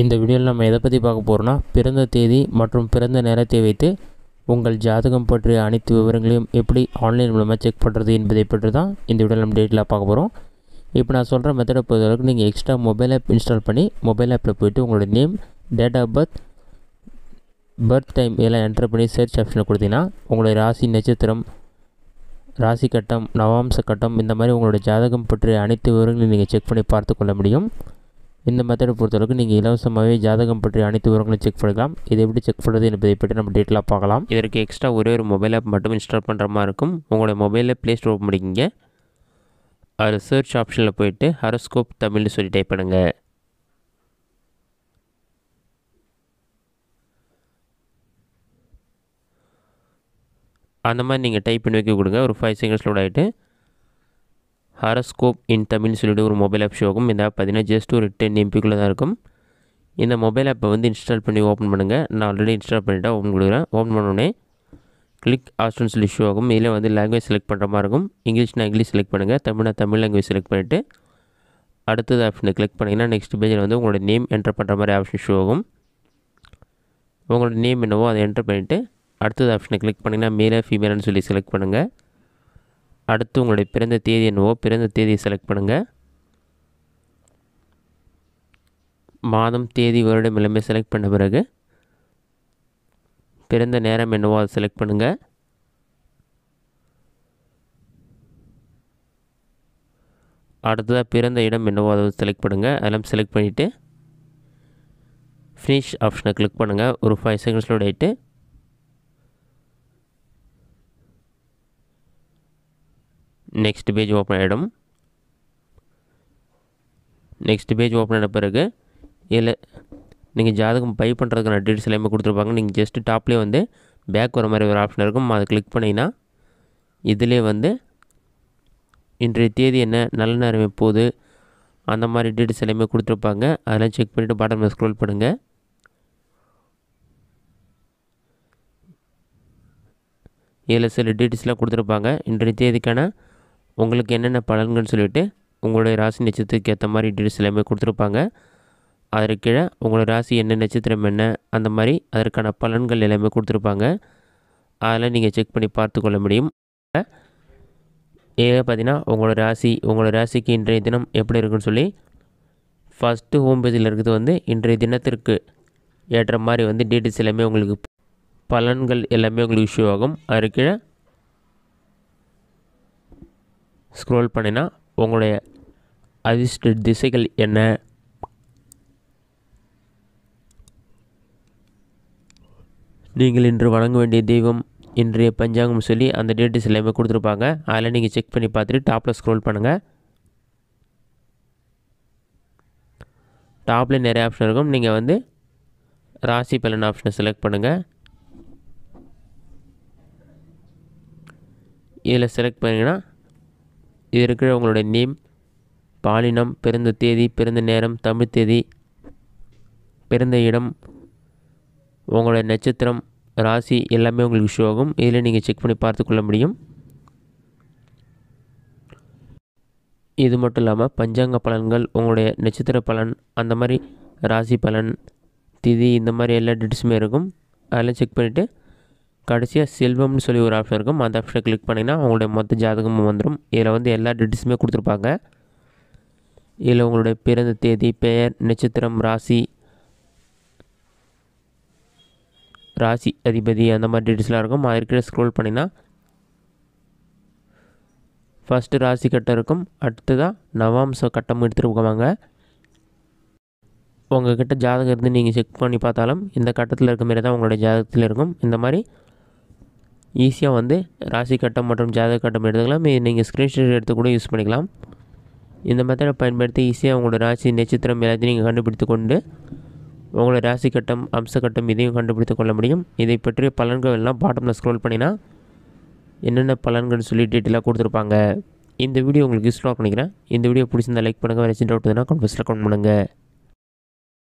இந்த வீடியோவில் நம்ம எதை பற்றி பார்க்க போகிறோன்னா பிறந்த தேதி மற்றும் பிறந்த நேரத்தை வைத்து உங்கள் ஜாதகம் பற்றிய அனைத்து விவரங்களையும் எப்படி ஆன்லைன் மூலமாக செக் பண்ணுறது என்பதை பற்றி தான் இந்த வீடியோவில் நம்ம டீட்டெயிலாக பார்க்க போகிறோம் இப்போ நான் சொல்கிற மெத்தடை பொறுத்தளவுக்கு நீங்கள் எக்ஸ்ட்ரா மொபைல் ஆப் இன்ஸ்டால் பண்ணி மொபைல் ஆப்பில் போய்ட்டு உங்களோட name date of birth birth time எல்லாம் என்டர் பண்ணி சர்ச் ஆப்ஷனில் கொடுத்தீங்கன்னா உங்களுடைய ராசி நட்சத்திரம் ராசி கட்டம் நவாம்ச கட்டம் இந்த மாதிரி உங்களுடைய ஜாதகம் பற்றிய அனைத்து விவரங்களையும் நீங்கள் செக் பண்ணி பார்த்து கொள்ள முடியும் இந்த மெத்தடை பொறுத்தளவுக்கு நீங்கள் இலவசமாகவே ஜாதகம் பற்றி அனைத்து விவரங்களும் செக் பண்ணலாம் இதை எப்படி செக் பண்ணுறது என்பதை பற்றி நம்ம டீட்டெயிலாக பார்க்கலாம் இதற்கு எக்ஸ்ட்ரா ஒரே ஒரு மொபைல் ஆப் மட்டும் இன்ஸ்டால் பண்ணுற மாதிரி இருக்கும் உங்களோட மொபைலில் ப்ளே ஸ்டோர் பண்ணிக்கிங்க அதில் சர்ச் ஆப்ஷனில் போயிட்டு ஹரோஸ்கோப் தமிழ்னு சொல்லி டைப் பண்ணுங்கள் அந்த மாதிரி நீங்கள் டைப் பண்ணி வைக்க கொடுங்க ஒரு ஃபைவ் செகண்ட்ஸ் லோட் ஆகிட்டு ஹாரஸ்கோப் இன் தமிழ்னு சொல்லிட்டு ஒரு மொபைல் ஆப் ஷோக்கும் இந்த ஆப் பார்த்தீங்கன்னா ஜஸ்ட் ஒரு டென் எம்பிக்குள்ளே தான் இருக்கும் இந்த மொபைல் ஆப்பை வந்து இன்ஸ்டால் பண்ணி ஓப்பன் பண்ணுங்கள் நான் ஆல்ரெடி இன்ஸ்டால் பண்ணிவிட்டு ஓப்பன் கொடுக்குறேன் ஓப்பன் பண்ணோடனே கிளிக் ஆப்ஷன் சொல்லி ஷோ ஆகும் இதில் வந்து லாங்குவேஜ் செலக்ட் பண்ணுற மாதிரி இருக்கும் இங்கிலீஷ்னா இங்கிலீஷ் செலக்ட் பண்ணுங்கள் தமிழ்னா தமிழ் லாங்குவேஜ் செலக்ட் பண்ணிவிட்டு அடுத்தது ஆப்ஷனை கிளிக் பண்ணிங்கன்னா நெக்ஸ்ட் பேஜில் வந்து உங்களோட நேம் என்டர் பண்ணுற மாதிரி ஆப்ஷன் ஷோ ஆகும் உங்களோட நேம் என்னவோ அதை என்டர் பண்ணிவிட்டு அடுத்தது ஆப்ஷனை கிளிக் பண்ணிங்கன்னா மேலே ஃபீமேல்னு சொல்லி செலக்ட் பண்ணுங்கள் அடுத்து உங்களுடைய பிறந்த தேதி என்னவோ பிறந்த தேதியை செலக்ட் பண்ணுங்கள் மாதம் தேதி வருடம் எல்லாமே செலக்ட் பண்ண பிறகு பிறந்த நேரம் என்னவோ அதை செலக்ட் பண்ணுங்கள் அடுத்ததாக பிறந்த இடம் என்னவோ அதை செலக்ட் பண்ணுங்கள் அதெல்லாம் செலக்ட் பண்ணிவிட்டு ஃபினிஷ் ஆப்ஷனை கிளிக் பண்ணுங்கள் ஒரு ஃபைவ் செகண்ட்ஸில் டேட்டு நெக்ஸ்ட் பேஜ் ஓப்பன் ஆகிடும் நெக்ஸ்ட் பேஜ் ஓப்பன் ஆன பிறகு இதில் நீங்கள் ஜாதகம் பை பண்ணுறதுக்கான டீட்டெயில்ஸ் எல்லாமே கொடுத்துருப்பாங்க நீங்கள் ஜஸ்ட்டு டாப்லேயே வந்து பேக் வர மாதிரி ஒரு ஆப்ஷன் இருக்கும் அதை கிளிக் பண்ணிங்கன்னா இதிலே வந்து இன்றைய தேதி என்ன நல்ல நேரம் எப்போது அந்த மாதிரி டீட்டெயில்ஸ் எல்லாமே கொடுத்துருப்பாங்க அதெல்லாம் செக் பண்ணிவிட்டு பாட்டம் ஸ்க்ரோல் பண்ணுங்கள் இதில் சில டீட்டெயில்ஸ்லாம் கொடுத்துருப்பாங்க இன்றைய தேதிக்கான உங்களுக்கு என்னென்ன பலன்கள்னு சொல்லிவிட்டு உங்களுடைய ராசி நட்சத்திரத்துக்கு ஏற்ற மாதிரி டீடெயில்ஸ் எல்லாமே கொடுத்துருப்பாங்க அதற்கு கீழே உங்களோட ராசி என்ன நட்சத்திரம் என்ன அந்த மாதிரி அதற்கான பலன்கள் எல்லாமே கொடுத்துருப்பாங்க அதெல்லாம் நீங்கள் செக் பண்ணி பார்த்து கொள்ள முடியும் ஏழை பார்த்தீங்கன்னா உங்களோட ராசி உங்களோட ராசிக்கு இன்றைய தினம் எப்படி இருக்குன்னு சொல்லி ஃபஸ்ட்டு ஹோம் பேஜில் இருக்கிறது வந்து இன்றைய தினத்திற்கு ஏற்ற மாதிரி வந்து டீட்டெயில்ஸ் எல்லாமே உங்களுக்கு பலன்கள் எல்லாமே உங்களுக்கு இஷ்யூ ஆகும் அதற்கு கீழே ஸ்க்ரோல் பண்ணினா உங்களுடைய அதிர்ஷ்ட திசைகள் என்ன நீங்கள் இன்று வணங்க வேண்டிய தெய்வம் இன்றைய பஞ்சாங்கம் சொல்லி அந்த டேட்டிஸ் எல்லாமே கொடுத்துருப்பாங்க அதில் நீங்கள் செக் பண்ணி பார்த்துட்டு டாப்பில் ஸ்க்ரோல் பண்ணுங்கள் டாப்பில் நிறைய ஆப்ஷன் இருக்கும் நீங்கள் வந்து ராசி பலன் ஆப்ஷனை செலக்ட் பண்ணுங்கள் இதில் செலக்ட் பண்ணிங்கன்னா இது இருக்கிற உங்களுடைய நேம் பாலினம் பிறந்த தேதி பிறந்த நேரம் தமிழ் தேதி பிறந்த இடம் உங்களுடைய நட்சத்திரம் ராசி எல்லாமே உங்களுக்கு ஷோ ஆகும் இதில் நீங்கள் செக் பண்ணி பார்த்துக்கொள்ள முடியும் இது மட்டும் இல்லாமல் பஞ்சாங்க பலன்கள் உங்களுடைய நட்சத்திர பலன் அந்த மாதிரி ராசி பலன் திதி இந்த மாதிரி எல்லா டீட்டெயில்ஸுமே இருக்கும் அதெல்லாம் செக் பண்ணிவிட்டு கடைசியாக செல்வம்னு சொல்லி ஒரு ஆப்ஷன் இருக்கும் அந்த ஆப்ஷனை கிளிக் பண்ணிங்கன்னா அவங்களுடைய மொத்த ஜாதகமும் வந்துடும் இதில் வந்து எல்லா டீட்டெயில்ஸுமே கொடுத்துருப்பாங்க இதில் உங்களுடைய பிறந்த தேதி பெயர் நட்சத்திரம் ராசி ராசி அதிபதி அந்த மாதிரி டீட்டெயில்ஸ்லாம் இருக்கும் அதற்கிட்ட ஸ்க்ரோல் பண்ணினா ஃபஸ்ட்டு ராசி கட்டம் இருக்கும் அடுத்ததாக நவாம்ச கட்டம் எடுத்துருப்பாங்க உங்கள்கிட்ட ஜாதகம் இருந்து நீங்கள் செக் பண்ணி பார்த்தாலும் இந்த கட்டத்தில் இருக்க மாரி தான் உங்களுடைய ஜாதகத்தில் இருக்கும் இந்த மாதிரி ஈஸியாக வந்து ராசி கட்டம் மற்றும் ஜாதக கட்டம் எடுத்துக்கலாம் நீங்கள் ஸ்க்ரீன்ஷாட் எடுத்து கூட யூஸ் பண்ணிக்கலாம் இந்த மெத்தடை பயன்படுத்தி ஈஸியாக உங்களோட ராசி நட்சத்திரம் எல்லாத்தையும் நீங்கள் கண்டுபிடித்து கொண்டு உங்களோட ராசி கட்டம் அம்ச கட்டம் இதையும் கண்டுபிடித்து கொள்ள முடியும் இதை பற்றிய பலன்கள் எல்லாம் பாட்டமில் ஸ்க்ரோல் பண்ணினா என்னென்ன பலன்கள்னு சொல்லி டீட்டெயிலாக கொடுத்துருப்பாங்க இந்த வீடியோ உங்களுக்கு யூஸ்ஃபுல்லாக பண்ணிக்கிறேன் இந்த வீடியோ பிடிச்சிருந்தால் லைக் பண்ணுங்கள் வேறு சின்ன டவுட் கன்ஃபர்ஸ்ட் கமெண்ட் பண்ணுங்கள்